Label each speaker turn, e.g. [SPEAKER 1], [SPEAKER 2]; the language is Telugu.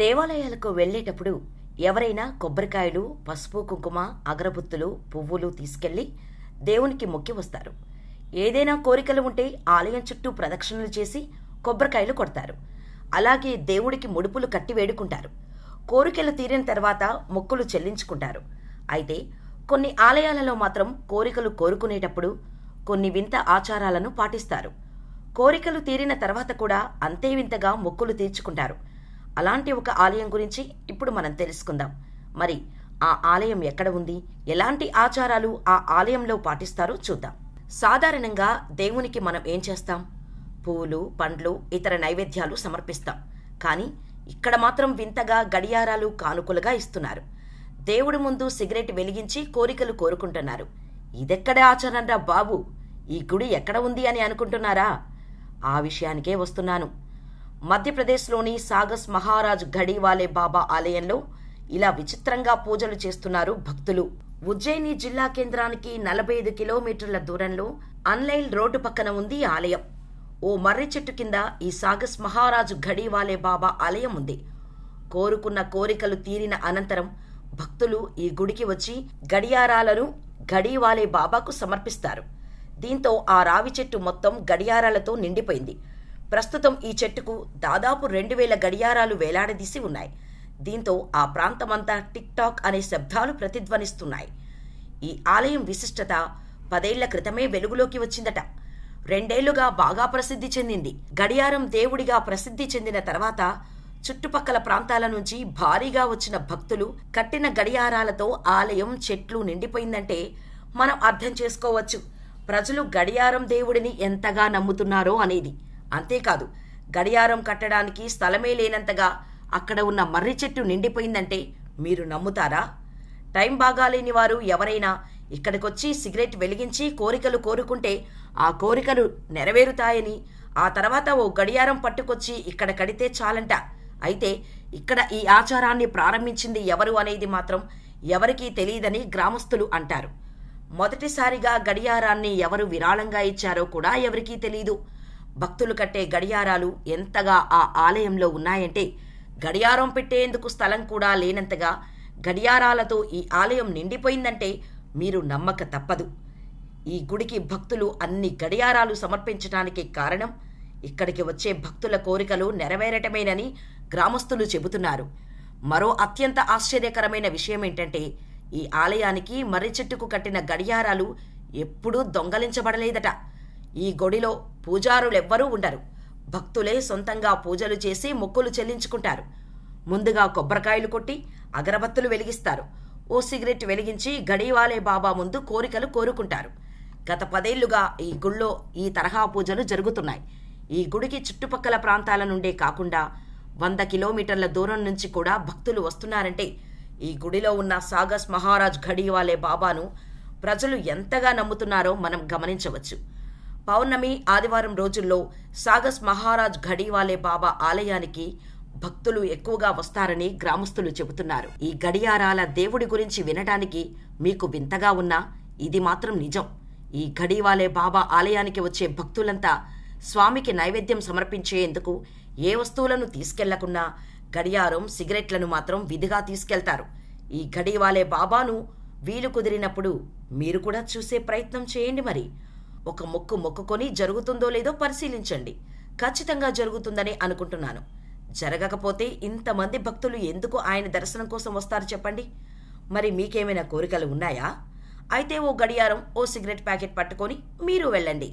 [SPEAKER 1] దేవాలయాలకు వెళ్లేటప్పుడు ఎవరైనా కొబ్బరికాయలు పసుపు కుంకుమ అగరబుత్తులు పువ్వులు తీసుకెళ్లి దేవునికి మొక్కి వస్తారు ఏదైనా కోరికలు ఉంటే ఆలయం చుట్టూ ప్రదక్షిణలు చేసి కొబ్బరికాయలు కొడతారు అలాగే దేవుడికి ముడుపులు కట్టి వేడుకుంటారు కోరికలు తీరిన తర్వాత మొక్కులు చెల్లించుకుంటారు అయితే కొన్ని ఆలయాలలో మాత్రం కోరికలు కోరుకునేటప్పుడు కొన్ని వింత ఆచారాలను పాటిస్తారు కోరికలు తీరిన తర్వాత కూడా అంతే వింతగా మొక్కులు తీర్చుకుంటారు అలాంటి ఒక ఆలయం గురించి ఇప్పుడు మనం తెలుసుకుందాం మరి ఆ ఆలయం ఎక్కడ ఉంది ఎలాంటి ఆచారాలు ఆ ఆలయంలో పాటిస్తారో చూద్దాం సాధారణంగా దేవునికి మనం ఏం చేస్తాం పూలు పండ్లు ఇతర నైవేద్యాలు సమర్పిస్తాం కానీ ఇక్కడ మాత్రం వింతగా గడియారాలు కానుకలుగా ఇస్తున్నారు దేవుడి ముందు సిగరెట్ వెలిగించి కోరికలు కోరుకుంటున్నారు ఇదెక్కడ ఆచరణరా బాబు ఈ గుడి ఎక్కడ ఉంది అని అనుకుంటున్నారా ఆ విషయానికే వస్తున్నాను మధ్యప్రదేశ్లోని సాగస్ మహారాజ్ ఘడీవాలే బాబా ఆలయంలో ఇలా విచిత్రంగా పూజలు చేస్తున్నారు భక్తులు ఉజ్జయిని జిల్లా కేంద్రానికి నలభై ఐదు కిలోమీటర్ల దూరంలో అన్లైల్ రోడ్డు పక్కన ఉంది ఆలయం ఓ మర్రి చెట్టు కింద ఈ సాగస్ మహారాజు ఘడివాలే బాబా ఆలయం ఉంది కోరుకున్న కోరికలు తీరిన అనంతరం భక్తులు ఈ గుడికి వచ్చి గడియారాలను గడివాలే బాబాకు సమర్పిస్తారు దీంతో ఆ రావి చెట్టు మొత్తం గడియారాలతో నిండిపోయింది ప్రస్తుతం ఈ చెట్టుకు దాదాపు రెండు వేల గడియారాలు వేలాడదీసి ఉన్నాయి దీంతో ఆ ప్రాంతమంతా టిక్ టాక్ అనే శబ్దాలు ప్రతిధ్వనిస్తున్నాయి ఈ ఆలయం విశిష్టత పదేళ్ల క్రితమే వెలుగులోకి వచ్చిందట రెండేళ్లుగా బాగా ప్రసిద్ధి చెందింది గడియారం దేవుడిగా ప్రసిద్ధి చెందిన తర్వాత చుట్టుపక్కల ప్రాంతాల నుంచి భారీగా వచ్చిన భక్తులు కట్టిన గడియారాలతో ఆలయం చెట్లు నిండిపోయిందంటే మనం అర్థం చేసుకోవచ్చు ప్రజలు గడియారం దేవుడిని ఎంతగా నమ్ముతున్నారో అనేది అంతేకాదు గడియారం కట్టడానికి స్థలమే లేనంతగా అక్కడ ఉన్న మర్రి చెట్టు నిండిపోయిందంటే మీరు నమ్ముతారా టైం బాగాలేని వారు ఎవరైనా ఇక్కడికొచ్చి సిగరెట్ వెలిగించి కోరికలు కోరుకుంటే ఆ కోరికలు నెరవేరుతాయని ఆ తర్వాత ఓ గడియారం పట్టుకొచ్చి ఇక్కడ కడితే చాలంట అయితే ఇక్కడ ఈ ఆచారాన్ని ప్రారంభించింది ఎవరు అనేది మాత్రం ఎవరికీ తెలియదని గ్రామస్తులు అంటారు మొదటిసారిగా గడియారాన్ని ఎవరు విరాళంగా ఇచ్చారో కూడా ఎవరికీ తెలియదు భక్తులు కట్టే గడియారాలు ఎంతగా ఆ ఆలయంలో ఉన్నాయంటే గడియారం పెట్టేందుకు స్థలం కూడా లేనంతగా గడియారాలతో ఈ ఆలయం నిండిపోయిందంటే మీరు నమ్మక తప్పదు ఈ గుడికి భక్తులు అన్ని గడియారాలు సమర్పించడానికి కారణం ఇక్కడికి వచ్చే భక్తుల కోరికలు నెరవేరటమేనని గ్రామస్తులు చెబుతున్నారు మరో అత్యంత ఆశ్చర్యకరమైన విషయం ఏంటంటే ఈ ఆలయానికి మర్రి చెట్టుకు కట్టిన గడియారాలు ఎప్పుడూ దొంగలించబడలేదట ఈ గుడిలో పూజారులెవ్వరూ ఉండరు భక్తులే సొంతంగా పూజలు చేసి మొక్కులు చెల్లించుకుంటారు ముందుగా కొబ్బరికాయలు కొట్టి అగరబత్తులు వెలిగిస్తారు ఓ సిగరెట్ వెలిగించి గడివాలే బాబా ముందు కోరికలు కోరుకుంటారు గత పదేళ్లుగా ఈ గుళ్ళో ఈ తరహా పూజలు జరుగుతున్నాయి ఈ గుడికి చుట్టుపక్కల ప్రాంతాల నుండే కాకుండా వంద కిలోమీటర్ల దూరం నుంచి కూడా భక్తులు వస్తున్నారంటే ఈ గుడిలో ఉన్న సాగస్ మహారాజ్ గడివాలే బాబాను ప్రజలు ఎంతగా నమ్ముతున్నారో మనం గమనించవచ్చు పౌర్ణమి ఆదివారం రోజుల్లో సాగస్ మహారాజ్ ఘడివాలే బాబా ఆలయానికి భక్తులు ఎక్కువగా వస్తారని గ్రామస్తులు చెబుతున్నారు ఈ గడియారాల దేవుడి గురించి వినడానికి మీకు వింతగా ఉన్నా ఇది మాత్రం నిజం ఈ గడివాలే బాబా ఆలయానికి వచ్చే భక్తులంతా స్వామికి నైవేద్యం సమర్పించేందుకు ఏ వస్తువులను తీసుకెళ్లకున్నా గడియారం సిగరెట్లను మాత్రం విధిగా తీసుకెళ్తారు ఈ గడివాలే బాబాను వీలు కుదిరినప్పుడు మీరు కూడా చూసే ప్రయత్నం చేయండి మరి ఒక మొక్కు మొక్కుకొని జరుగుతుందో లేదో పరిశీలించండి ఖచ్చితంగా జరుగుతుందని అనుకుంటున్నాను జరగకపోతే ఇంతమంది భక్తులు ఎందుకు ఆయన దర్శనం కోసం వస్తారు చెప్పండి మరి మీకేమైనా కోరికలు ఉన్నాయా అయితే ఓ గడియారం ఓ సిగరెట్ ప్యాకెట్ పట్టుకొని మీరు వెళ్ళండి